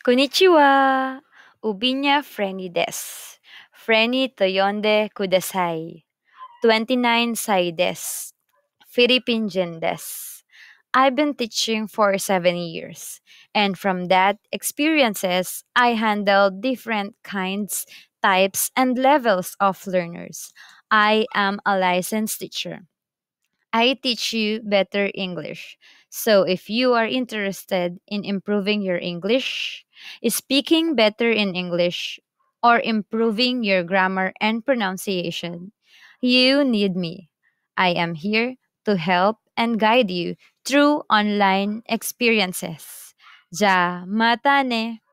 Konnichiwa! Ubinya Frenny des. Frenny Toyonde Kudasai. 29 Sai des. Philippine Gen des. I've been teaching for seven years, and from that experiences, I handle different kinds, types, and levels of learners. I am a licensed teacher. I teach you better English. So if you are interested in improving your English, speaking better in English, or improving your grammar and pronunciation, you need me. I am here to help and guide you through online experiences. Ja mata ne!